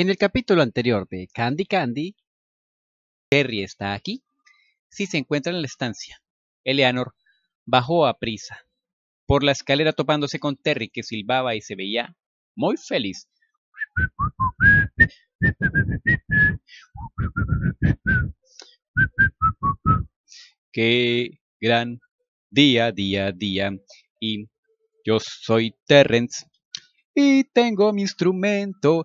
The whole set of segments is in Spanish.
En el capítulo anterior de Candy Candy, Terry está aquí. Si sí, se encuentra en la estancia. Eleanor bajó a prisa, por la escalera topándose con Terry que silbaba y se veía muy feliz. Qué gran día, día, día. Y yo soy Terrence y tengo mi instrumento.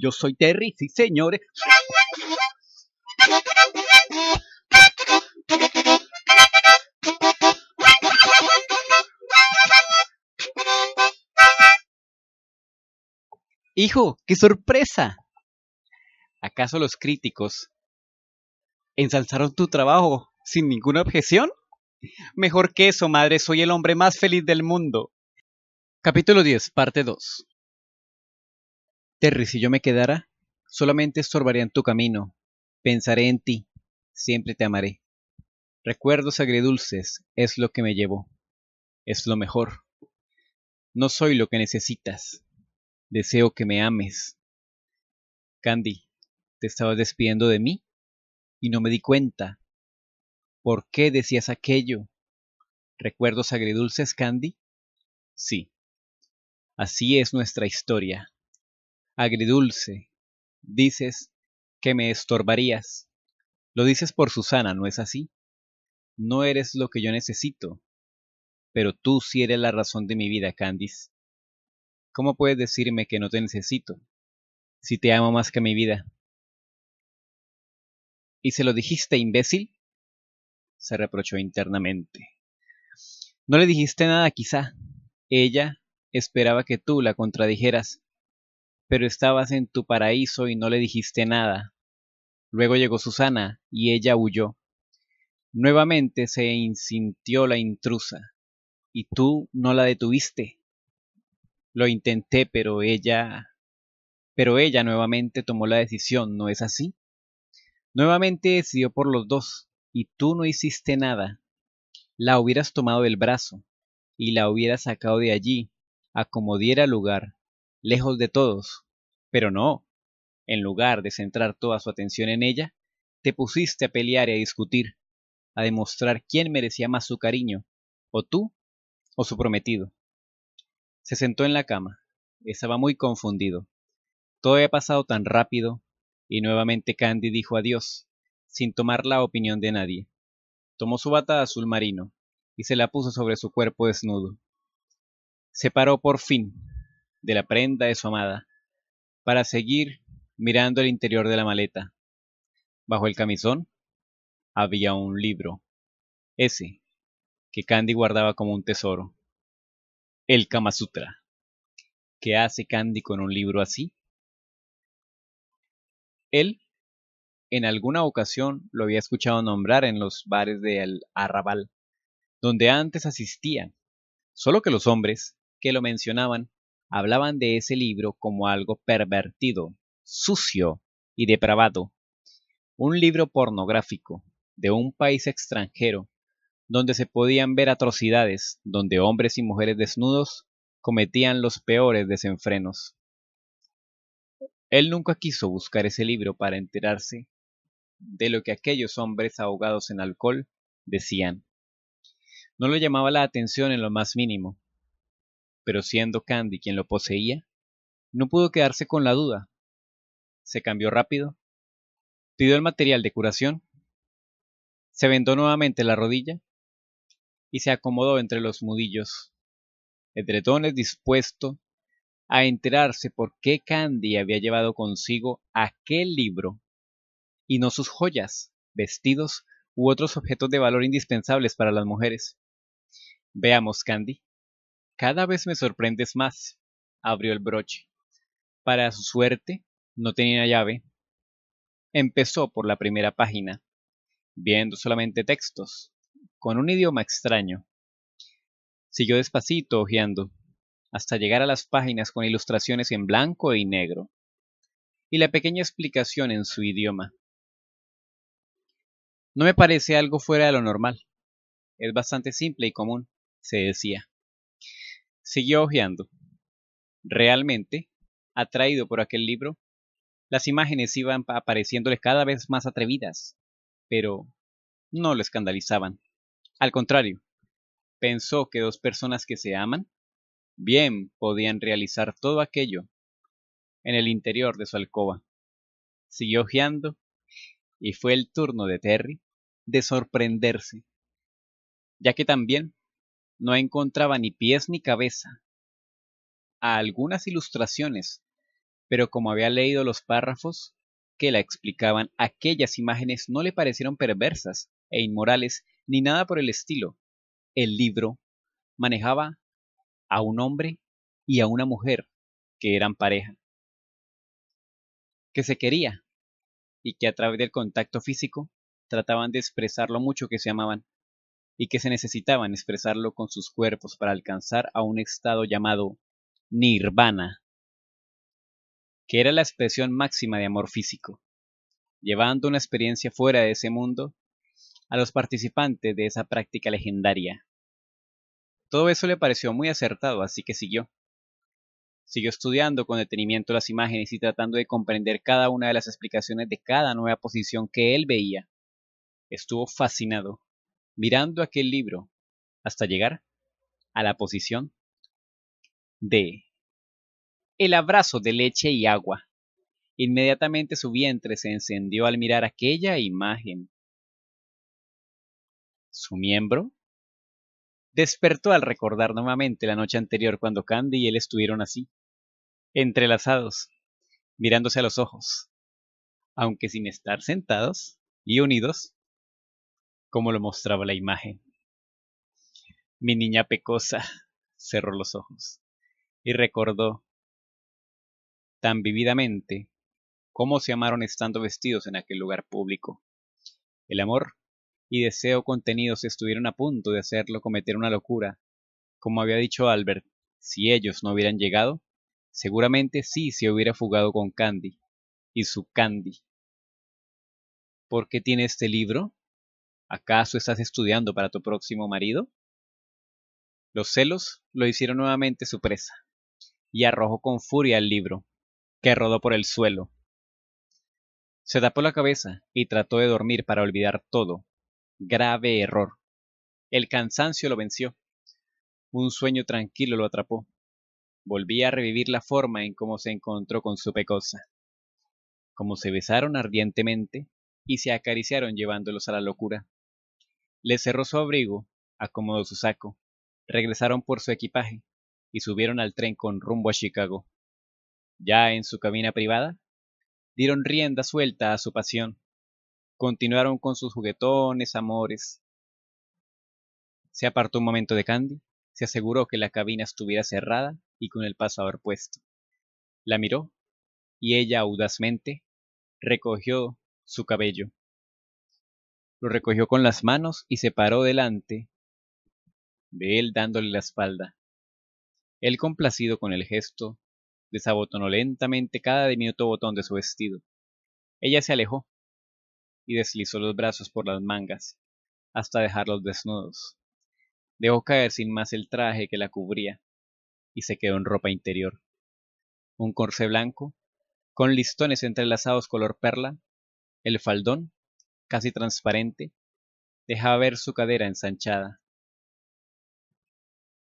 yo soy Terry, sí señores. Hijo, qué sorpresa. ¿Acaso los críticos ensalzaron tu trabajo sin ninguna objeción? Mejor que eso, madre, soy el hombre más feliz del mundo. Capítulo 10, parte 2. Terry, si yo me quedara, solamente estorbaría en tu camino. Pensaré en ti. Siempre te amaré. Recuerdos agridulces es lo que me llevó. Es lo mejor. No soy lo que necesitas. Deseo que me ames. Candy, te estabas despidiendo de mí y no me di cuenta. ¿Por qué decías aquello? ¿Recuerdos agridulces, Candy? Sí. Así es nuestra historia agridulce, dices que me estorbarías. Lo dices por Susana, ¿no es así? No eres lo que yo necesito, pero tú sí eres la razón de mi vida, Candice. ¿Cómo puedes decirme que no te necesito si te amo más que mi vida? ¿Y se lo dijiste, imbécil? se reprochó internamente. No le dijiste nada, quizá. Ella esperaba que tú la contradijeras, pero estabas en tu paraíso y no le dijiste nada. Luego llegó Susana, y ella huyó. Nuevamente se insintió la intrusa, y tú no la detuviste. Lo intenté, pero ella... Pero ella nuevamente tomó la decisión, ¿no es así? Nuevamente decidió por los dos, y tú no hiciste nada. La hubieras tomado del brazo, y la hubieras sacado de allí, a como diera lugar, lejos de todos, pero no, en lugar de centrar toda su atención en ella, te pusiste a pelear y a discutir, a demostrar quién merecía más su cariño, o tú o su prometido. Se sentó en la cama. Estaba muy confundido. Todo había pasado tan rápido, y nuevamente Candy dijo adiós, sin tomar la opinión de nadie. Tomó su bata azul marino y se la puso sobre su cuerpo desnudo. Se paró por fin de la prenda de su amada para seguir mirando el interior de la maleta. Bajo el camisón había un libro, ese que Candy guardaba como un tesoro, el Kama Sutra. ¿Qué hace Candy con un libro así? Él en alguna ocasión lo había escuchado nombrar en los bares del arrabal, donde antes asistía, solo que los hombres que lo mencionaban hablaban de ese libro como algo pervertido, sucio y depravado. Un libro pornográfico de un país extranjero, donde se podían ver atrocidades, donde hombres y mujeres desnudos cometían los peores desenfrenos. Él nunca quiso buscar ese libro para enterarse de lo que aquellos hombres ahogados en alcohol decían. No lo llamaba la atención en lo más mínimo pero siendo Candy quien lo poseía, no pudo quedarse con la duda. Se cambió rápido, pidió el material de curación, se vendó nuevamente la rodilla y se acomodó entre los mudillos, edredones dispuesto a enterarse por qué Candy había llevado consigo aquel libro y no sus joyas, vestidos u otros objetos de valor indispensables para las mujeres. Veamos, Candy, cada vez me sorprendes más, abrió el broche. Para su suerte, no tenía llave. Empezó por la primera página, viendo solamente textos, con un idioma extraño. Siguió despacito hojeando, hasta llegar a las páginas con ilustraciones en blanco y negro, y la pequeña explicación en su idioma. No me parece algo fuera de lo normal. Es bastante simple y común, se decía. Siguió hojeando. Realmente, atraído por aquel libro, las imágenes iban apareciéndole cada vez más atrevidas, pero no lo escandalizaban. Al contrario, pensó que dos personas que se aman bien podían realizar todo aquello en el interior de su alcoba. Siguió ojeando y fue el turno de Terry de sorprenderse, ya que también no encontraba ni pies ni cabeza. A algunas ilustraciones, pero como había leído los párrafos que la explicaban, aquellas imágenes no le parecieron perversas e inmorales ni nada por el estilo. El libro manejaba a un hombre y a una mujer que eran pareja, que se quería y que a través del contacto físico trataban de expresar lo mucho que se amaban y que se necesitaban expresarlo con sus cuerpos para alcanzar a un estado llamado nirvana, que era la expresión máxima de amor físico, llevando una experiencia fuera de ese mundo a los participantes de esa práctica legendaria. Todo eso le pareció muy acertado, así que siguió. Siguió estudiando con detenimiento las imágenes y tratando de comprender cada una de las explicaciones de cada nueva posición que él veía. Estuvo fascinado mirando aquel libro hasta llegar a la posición de el abrazo de leche y agua. Inmediatamente su vientre se encendió al mirar aquella imagen. Su miembro despertó al recordar nuevamente la noche anterior cuando Candy y él estuvieron así, entrelazados, mirándose a los ojos, aunque sin estar sentados y unidos, como lo mostraba la imagen. Mi niña pecosa cerró los ojos y recordó tan vividamente cómo se amaron estando vestidos en aquel lugar público. El amor y deseo contenidos estuvieron a punto de hacerlo cometer una locura. Como había dicho Albert, si ellos no hubieran llegado, seguramente sí se hubiera fugado con Candy y su Candy. ¿Por qué tiene este libro? ¿Acaso estás estudiando para tu próximo marido? Los celos lo hicieron nuevamente su presa, y arrojó con furia el libro, que rodó por el suelo. Se tapó la cabeza y trató de dormir para olvidar todo. Grave error. El cansancio lo venció. Un sueño tranquilo lo atrapó. Volvía a revivir la forma en cómo se encontró con su pecosa. Como se besaron ardientemente y se acariciaron llevándolos a la locura. Le cerró su abrigo, acomodó su saco, regresaron por su equipaje y subieron al tren con rumbo a Chicago. Ya en su cabina privada, dieron rienda suelta a su pasión. Continuaron con sus juguetones, amores. Se apartó un momento de Candy, se aseguró que la cabina estuviera cerrada y con el pasador puesto. La miró y ella audazmente recogió su cabello. Lo recogió con las manos y se paró delante de él dándole la espalda. Él, complacido con el gesto, desabotonó lentamente cada diminuto botón de su vestido. Ella se alejó y deslizó los brazos por las mangas hasta dejarlos desnudos. Dejó caer sin más el traje que la cubría y se quedó en ropa interior. Un corsé blanco, con listones entrelazados color perla, el faldón casi transparente, dejaba ver su cadera ensanchada.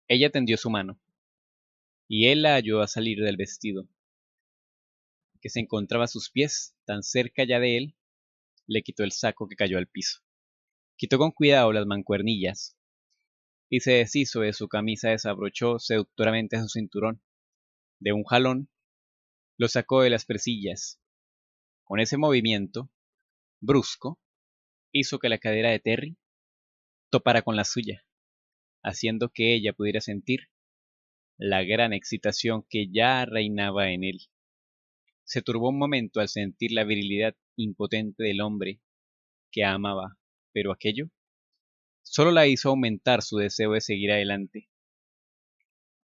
Ella tendió su mano, y él la ayudó a salir del vestido, que se encontraba a sus pies, tan cerca ya de él, le quitó el saco que cayó al piso. Quitó con cuidado las mancuernillas, y se deshizo de su camisa, desabrochó seductoramente su cinturón. De un jalón, lo sacó de las presillas. Con ese movimiento, brusco, hizo que la cadera de Terry topara con la suya, haciendo que ella pudiera sentir la gran excitación que ya reinaba en él. Se turbó un momento al sentir la virilidad impotente del hombre que amaba, pero aquello solo la hizo aumentar su deseo de seguir adelante.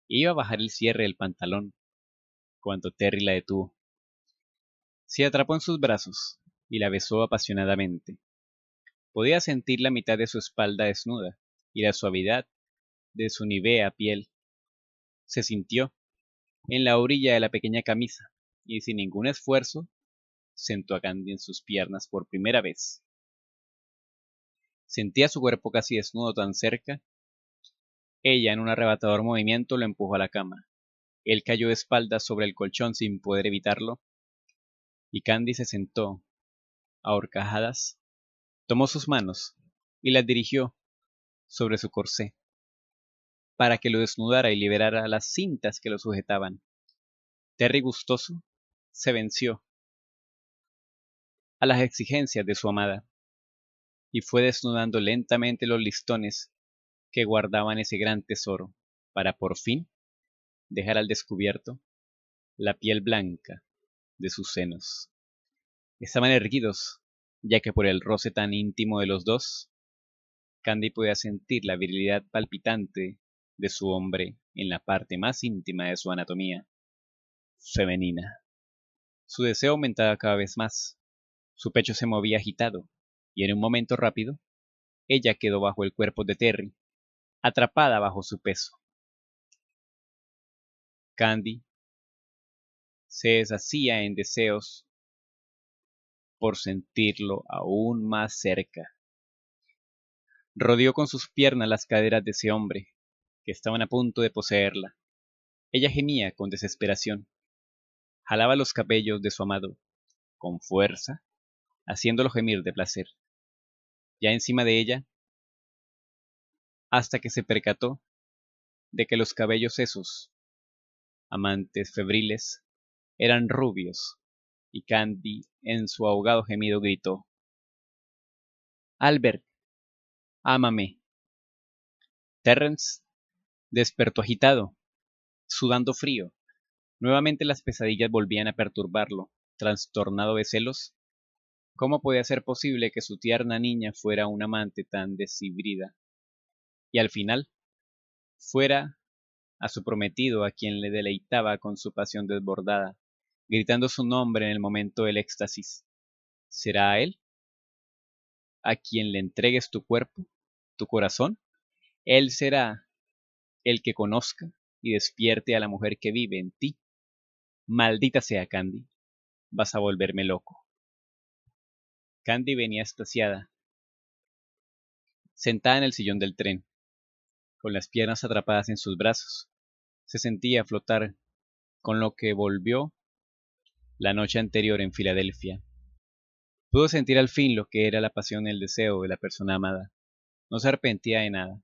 Iba a bajar el cierre del pantalón cuando Terry la detuvo. Se atrapó en sus brazos y la besó apasionadamente. Podía sentir la mitad de su espalda desnuda y la suavidad de su nivea piel. Se sintió en la orilla de la pequeña camisa y sin ningún esfuerzo sentó a Candy en sus piernas por primera vez. Sentía su cuerpo casi desnudo tan cerca. Ella, en un arrebatador movimiento, lo empujó a la cama. Él cayó de espaldas sobre el colchón sin poder evitarlo, y Candy se sentó, ahorcajadas, Tomó sus manos y las dirigió sobre su corsé para que lo desnudara y liberara las cintas que lo sujetaban. Terry gustoso se venció a las exigencias de su amada y fue desnudando lentamente los listones que guardaban ese gran tesoro para por fin dejar al descubierto la piel blanca de sus senos. Estaban erguidos ya que por el roce tan íntimo de los dos, Candy podía sentir la virilidad palpitante de su hombre en la parte más íntima de su anatomía, femenina. Su deseo aumentaba cada vez más, su pecho se movía agitado, y en un momento rápido, ella quedó bajo el cuerpo de Terry, atrapada bajo su peso. Candy se deshacía en deseos por sentirlo aún más cerca. Rodeó con sus piernas las caderas de ese hombre, que estaban a punto de poseerla. Ella gemía con desesperación. Jalaba los cabellos de su amado, con fuerza, haciéndolo gemir de placer. Ya encima de ella, hasta que se percató de que los cabellos esos, amantes febriles, eran rubios y Candy, en su ahogado gemido, gritó: Albert, ámame. Terrence despertó agitado, sudando frío. Nuevamente las pesadillas volvían a perturbarlo, trastornado de celos. ¿Cómo podía ser posible que su tierna niña fuera un amante tan deshibrida? Y al final, fuera a su prometido a quien le deleitaba con su pasión desbordada, gritando su nombre en el momento del éxtasis. ¿Será Él? A quien le entregues tu cuerpo, tu corazón, Él será el que conozca y despierte a la mujer que vive en ti. Maldita sea Candy, vas a volverme loco. Candy venía extasiada, sentada en el sillón del tren, con las piernas atrapadas en sus brazos. Se sentía flotar, con lo que volvió la noche anterior en Filadelfia. Pudo sentir al fin lo que era la pasión y el deseo de la persona amada. No se arrepentía de nada.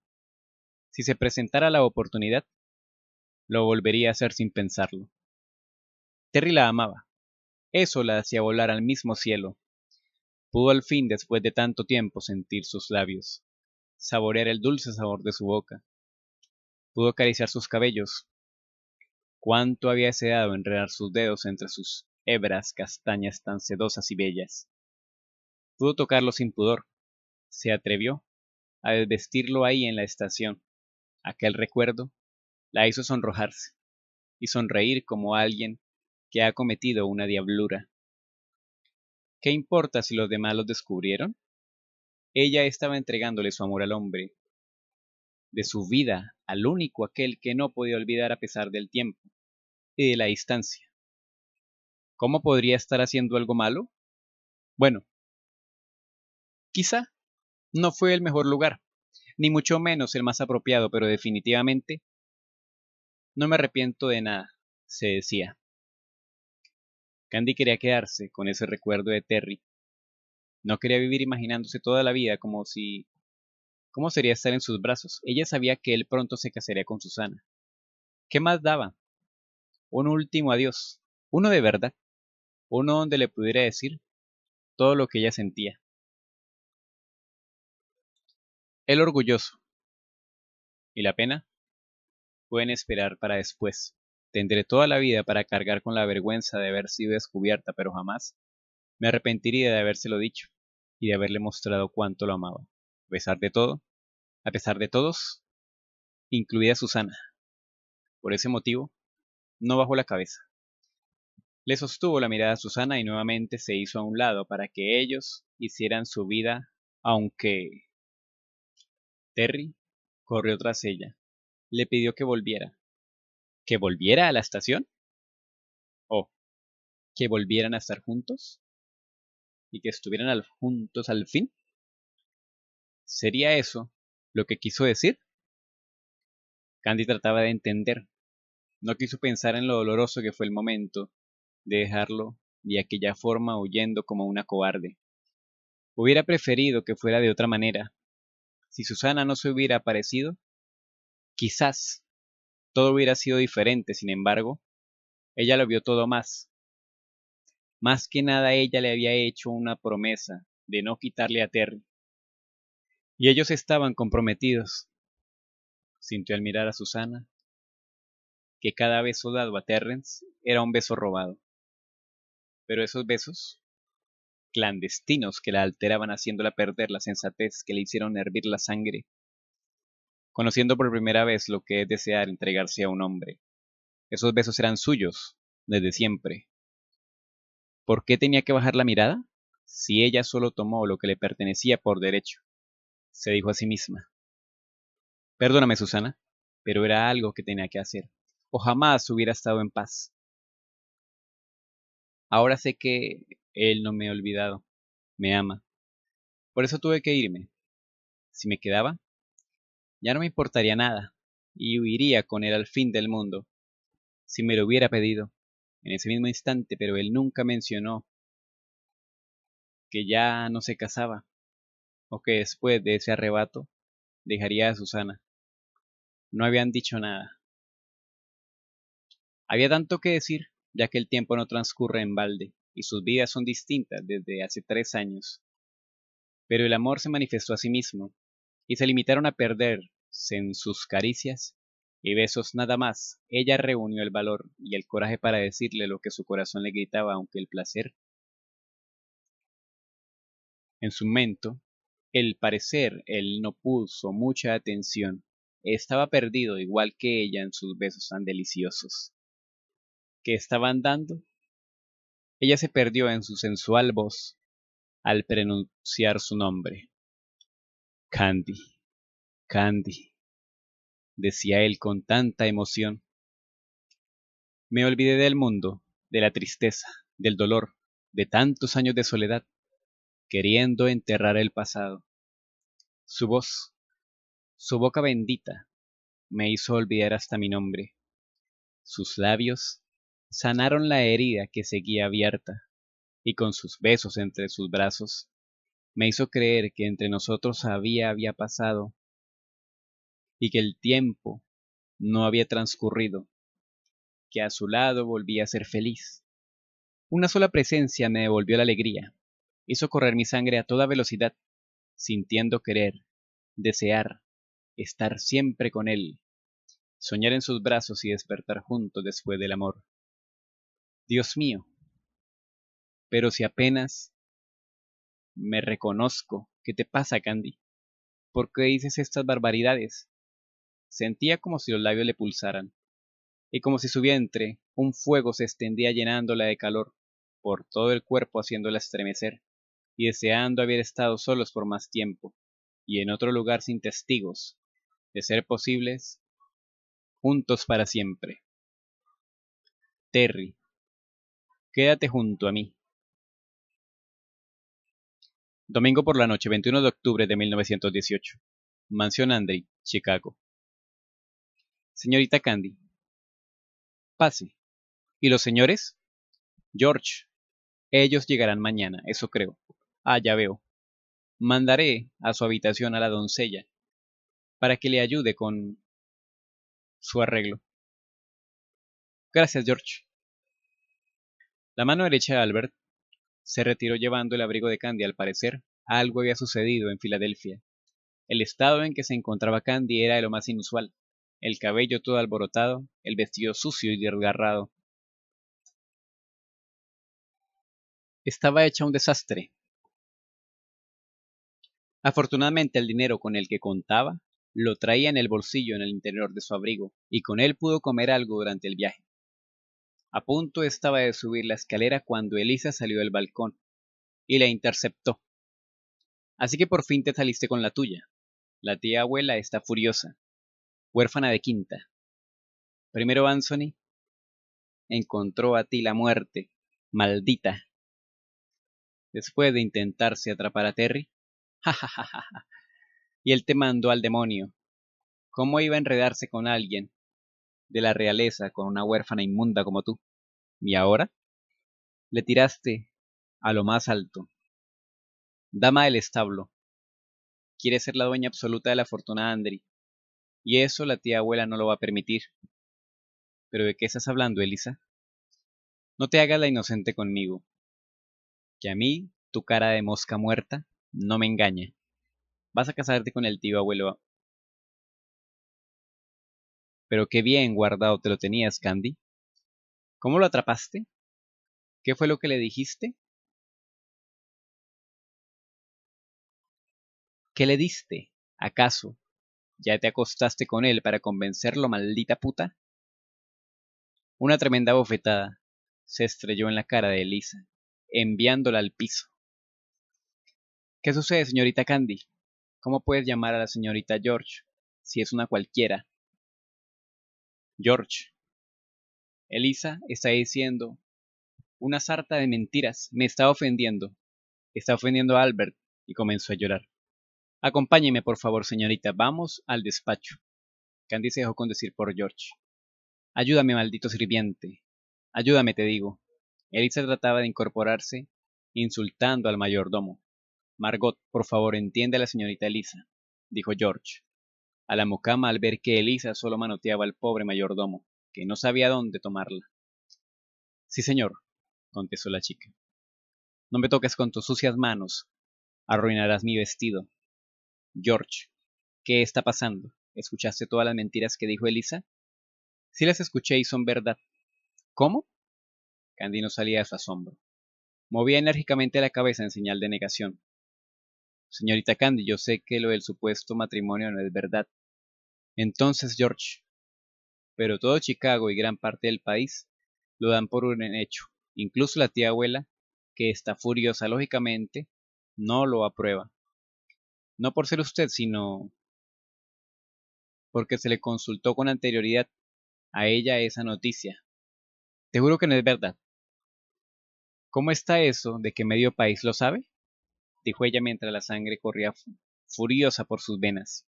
Si se presentara la oportunidad, lo volvería a hacer sin pensarlo. Terry la amaba. Eso la hacía volar al mismo cielo. Pudo al fin, después de tanto tiempo, sentir sus labios, saborear el dulce sabor de su boca. Pudo acariciar sus cabellos. Cuánto había deseado enredar sus dedos entre sus hebras castañas tan sedosas y bellas. Pudo tocarlo sin pudor. Se atrevió a desvestirlo ahí en la estación. Aquel recuerdo la hizo sonrojarse y sonreír como alguien que ha cometido una diablura. ¿Qué importa si los demás lo descubrieron? Ella estaba entregándole su amor al hombre, de su vida al único aquel que no podía olvidar a pesar del tiempo y de la distancia. ¿Cómo podría estar haciendo algo malo? Bueno, quizá no fue el mejor lugar, ni mucho menos el más apropiado, pero definitivamente no me arrepiento de nada, se decía. Candy quería quedarse con ese recuerdo de Terry. No quería vivir imaginándose toda la vida como si... ¿Cómo sería estar en sus brazos? Ella sabía que él pronto se casaría con Susana. ¿Qué más daba? Un último adiós, uno de verdad uno donde le pudiera decir todo lo que ella sentía. El orgulloso y la pena pueden esperar para después. Tendré toda la vida para cargar con la vergüenza de haber sido descubierta, pero jamás me arrepentiría de habérselo dicho y de haberle mostrado cuánto lo amaba. A pesar de todo, a pesar de todos, incluida Susana. Por ese motivo, no bajó la cabeza. Le sostuvo la mirada a Susana y nuevamente se hizo a un lado para que ellos hicieran su vida, aunque... Terry corrió tras ella. Le pidió que volviera. ¿Que volviera a la estación? ¿O que volvieran a estar juntos? ¿Y que estuvieran juntos al fin? ¿Sería eso lo que quiso decir? Candy trataba de entender. No quiso pensar en lo doloroso que fue el momento de dejarlo de aquella forma huyendo como una cobarde. Hubiera preferido que fuera de otra manera. Si Susana no se hubiera aparecido, quizás todo hubiera sido diferente, sin embargo, ella lo vio todo más. Más que nada ella le había hecho una promesa de no quitarle a Terry. Y ellos estaban comprometidos. Sintió al mirar a Susana que cada beso dado a Terrence era un beso robado. Pero esos besos clandestinos que la alteraban haciéndola perder la sensatez que le hicieron hervir la sangre, conociendo por primera vez lo que es desear entregarse a un hombre. Esos besos eran suyos, desde siempre. ¿Por qué tenía que bajar la mirada? Si ella solo tomó lo que le pertenecía por derecho, se dijo a sí misma. Perdóname, Susana, pero era algo que tenía que hacer, o jamás hubiera estado en paz. Ahora sé que él no me ha olvidado, me ama. Por eso tuve que irme. Si me quedaba, ya no me importaría nada, y huiría con él al fin del mundo, si me lo hubiera pedido, en ese mismo instante, pero él nunca mencionó que ya no se casaba, o que después de ese arrebato dejaría a Susana. No habían dicho nada. Había tanto que decir, ya que el tiempo no transcurre en balde y sus vidas son distintas desde hace tres años. Pero el amor se manifestó a sí mismo y se limitaron a perderse en sus caricias y besos nada más. Ella reunió el valor y el coraje para decirle lo que su corazón le gritaba, aunque el placer en su mento, el parecer él no puso mucha atención. Estaba perdido igual que ella en sus besos tan deliciosos que estaban dando. Ella se perdió en su sensual voz al pronunciar su nombre. Candy, Candy, decía él con tanta emoción. Me olvidé del mundo, de la tristeza, del dolor, de tantos años de soledad, queriendo enterrar el pasado. Su voz, su boca bendita, me hizo olvidar hasta mi nombre. Sus labios sanaron la herida que seguía abierta, y con sus besos entre sus brazos, me hizo creer que entre nosotros había había pasado, y que el tiempo no había transcurrido, que a su lado volvía a ser feliz. Una sola presencia me devolvió la alegría, hizo correr mi sangre a toda velocidad, sintiendo querer, desear, estar siempre con él, soñar en sus brazos y despertar juntos después del amor. Dios mío, pero si apenas me reconozco, ¿qué te pasa, Candy? ¿Por qué dices estas barbaridades? Sentía como si los labios le pulsaran, y como si su vientre, un fuego se extendía llenándola de calor, por todo el cuerpo haciéndola estremecer, y deseando haber estado solos por más tiempo, y en otro lugar sin testigos, de ser posibles, juntos para siempre. Terry, Quédate junto a mí. Domingo por la noche, 21 de octubre de 1918. Mansión Andrey, Chicago. Señorita Candy. Pase. ¿Y los señores? George. Ellos llegarán mañana, eso creo. Ah, ya veo. Mandaré a su habitación a la doncella para que le ayude con su arreglo. Gracias, George. La mano derecha de Albert se retiró llevando el abrigo de Candy. Al parecer, algo había sucedido en Filadelfia. El estado en que se encontraba Candy era de lo más inusual. El cabello todo alborotado, el vestido sucio y desgarrado. Estaba hecha un desastre. Afortunadamente el dinero con el que contaba lo traía en el bolsillo en el interior de su abrigo, y con él pudo comer algo durante el viaje. A punto estaba de subir la escalera cuando Elisa salió del balcón y la interceptó. Así que por fin te saliste con la tuya. La tía abuela está furiosa. Huérfana de quinta. Primero Anthony encontró a ti la muerte, maldita. Después de intentarse atrapar a Terry, ja y él te mandó al demonio. ¿Cómo iba a enredarse con alguien de la realeza con una huérfana inmunda como tú? ¿Y ahora? Le tiraste a lo más alto. Dama del establo. Quiere ser la dueña absoluta de la fortuna de Andri. Y eso la tía abuela no lo va a permitir. ¿Pero de qué estás hablando, Elisa? No te hagas la inocente conmigo. Que a mí, tu cara de mosca muerta, no me engaña. Vas a casarte con el tío abuelo. Pero qué bien guardado te lo tenías, Candy. ¿Cómo lo atrapaste? ¿Qué fue lo que le dijiste? ¿Qué le diste? ¿Acaso ya te acostaste con él para convencerlo, maldita puta? Una tremenda bofetada se estrelló en la cara de Elisa, enviándola al piso. ¿Qué sucede, señorita Candy? ¿Cómo puedes llamar a la señorita George si es una cualquiera? George, Elisa está diciendo una sarta de mentiras, me está ofendiendo. Está ofendiendo a Albert y comenzó a llorar. Acompáñeme, por favor, señorita, vamos al despacho. Candy se dejó decir por George. Ayúdame, maldito sirviente. Ayúdame, te digo. Elisa trataba de incorporarse, insultando al mayordomo. Margot, por favor, entiende a la señorita Elisa, dijo George. A la mocama al ver que Elisa solo manoteaba al pobre mayordomo que no sabía dónde tomarla. Sí, señor, contestó la chica. No me toques con tus sucias manos. Arruinarás mi vestido. George, ¿qué está pasando? ¿Escuchaste todas las mentiras que dijo Elisa? Sí las escuché y son verdad. ¿Cómo? Candy no salía de su asombro. Movía enérgicamente la cabeza en señal de negación. Señorita Candy, yo sé que lo del supuesto matrimonio no es verdad. Entonces, George, pero todo Chicago y gran parte del país lo dan por un hecho. Incluso la tía abuela, que está furiosa lógicamente, no lo aprueba. No por ser usted, sino porque se le consultó con anterioridad a ella esa noticia. Te juro que no es verdad. ¿Cómo está eso de que medio país lo sabe? dijo ella mientras la sangre corría furiosa por sus venas.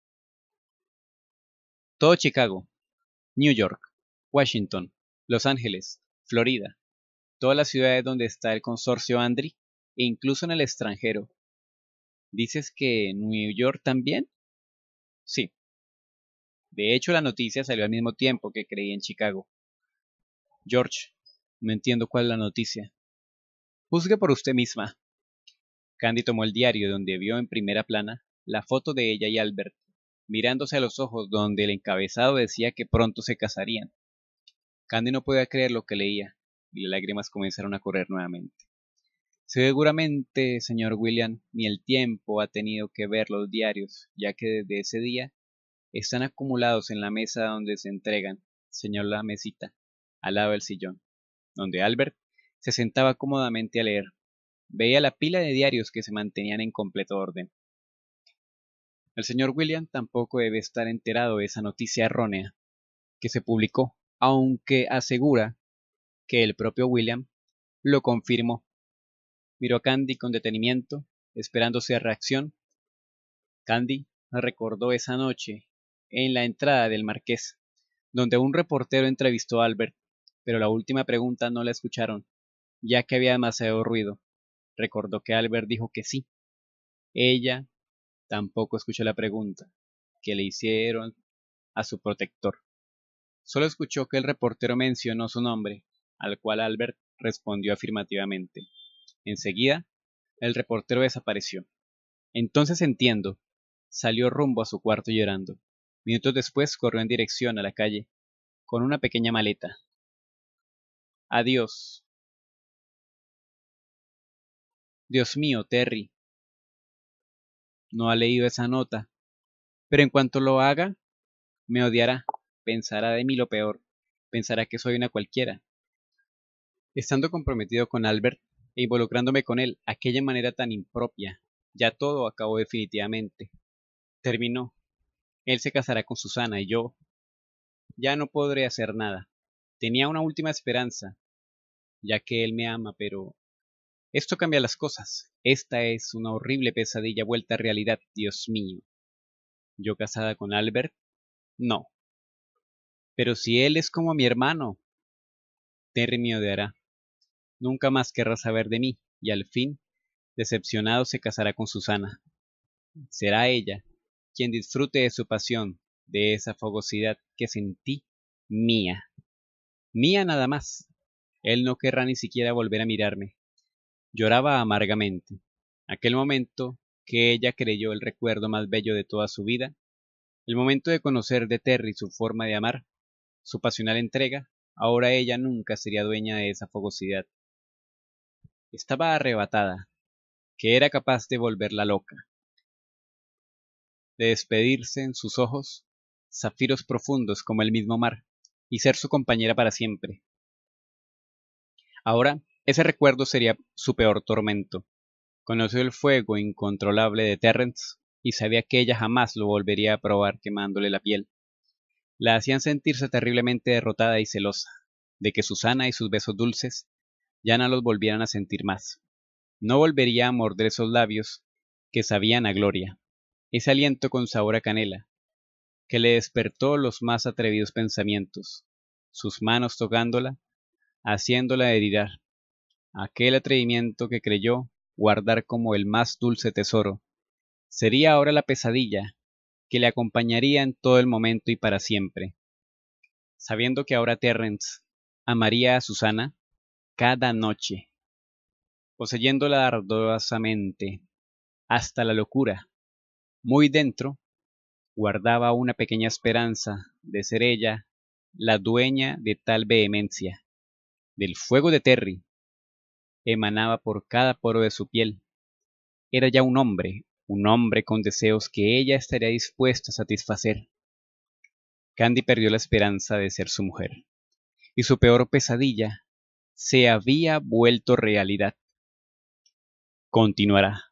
Todo Chicago, New York, Washington, Los Ángeles, Florida, todas las ciudades donde está el consorcio Andri e incluso en el extranjero. ¿Dices que New York también? Sí. De hecho, la noticia salió al mismo tiempo que creí en Chicago. George, no entiendo cuál es la noticia. Juzgue por usted misma. Candy tomó el diario donde vio en primera plana la foto de ella y Albert mirándose a los ojos donde el encabezado decía que pronto se casarían. Candy no podía creer lo que leía, y las lágrimas comenzaron a correr nuevamente. Seguramente, señor William, ni el tiempo ha tenido que ver los diarios, ya que desde ese día están acumulados en la mesa donde se entregan, señor la mesita, al lado del sillón, donde Albert se sentaba cómodamente a leer. Veía la pila de diarios que se mantenían en completo orden. El señor William tampoco debe estar enterado de esa noticia errónea que se publicó, aunque asegura que el propio William lo confirmó. Miró a Candy con detenimiento, esperando su reacción. Candy recordó esa noche en la entrada del marqués, donde un reportero entrevistó a Albert, pero la última pregunta no la escucharon, ya que había demasiado ruido. Recordó que Albert dijo que sí. Ella Tampoco escuchó la pregunta que le hicieron a su protector. Solo escuchó que el reportero mencionó su nombre, al cual Albert respondió afirmativamente. Enseguida, el reportero desapareció. Entonces entiendo. Salió rumbo a su cuarto llorando. Minutos después corrió en dirección a la calle, con una pequeña maleta. Adiós. Dios mío, Terry, no ha leído esa nota, pero en cuanto lo haga, me odiará, pensará de mí lo peor, pensará que soy una cualquiera. Estando comprometido con Albert e involucrándome con él, aquella manera tan impropia, ya todo acabó definitivamente. Terminó. Él se casará con Susana y yo ya no podré hacer nada. Tenía una última esperanza, ya que él me ama, pero esto cambia las cosas. Esta es una horrible pesadilla vuelta a realidad, Dios mío. ¿Yo casada con Albert? No. Pero si él es como mi hermano, Terry me odiará. Nunca más querrá saber de mí, y al fin, decepcionado, se casará con Susana. Será ella quien disfrute de su pasión, de esa fogosidad que sentí mía. Mía nada más. Él no querrá ni siquiera volver a mirarme. Lloraba amargamente. Aquel momento que ella creyó el recuerdo más bello de toda su vida, el momento de conocer de Terry su forma de amar, su pasional entrega, ahora ella nunca sería dueña de esa fogosidad. Estaba arrebatada, que era capaz de volverla loca, de despedirse en sus ojos, zafiros profundos como el mismo mar, y ser su compañera para siempre. Ahora ese recuerdo sería su peor tormento. Conoció el fuego incontrolable de Terrence y sabía que ella jamás lo volvería a probar quemándole la piel. La hacían sentirse terriblemente derrotada y celosa, de que Susana y sus besos dulces ya no los volvieran a sentir más. No volvería a morder esos labios que sabían a gloria, ese aliento con sabor a canela, que le despertó los más atrevidos pensamientos, sus manos tocándola, haciéndola herirar aquel atrevimiento que creyó guardar como el más dulce tesoro, sería ahora la pesadilla que le acompañaría en todo el momento y para siempre. Sabiendo que ahora Terrence amaría a Susana cada noche, poseyéndola arduosamente hasta la locura, muy dentro, guardaba una pequeña esperanza de ser ella la dueña de tal vehemencia, del fuego de Terry, emanaba por cada poro de su piel. Era ya un hombre, un hombre con deseos que ella estaría dispuesta a satisfacer. Candy perdió la esperanza de ser su mujer, y su peor pesadilla se había vuelto realidad. Continuará.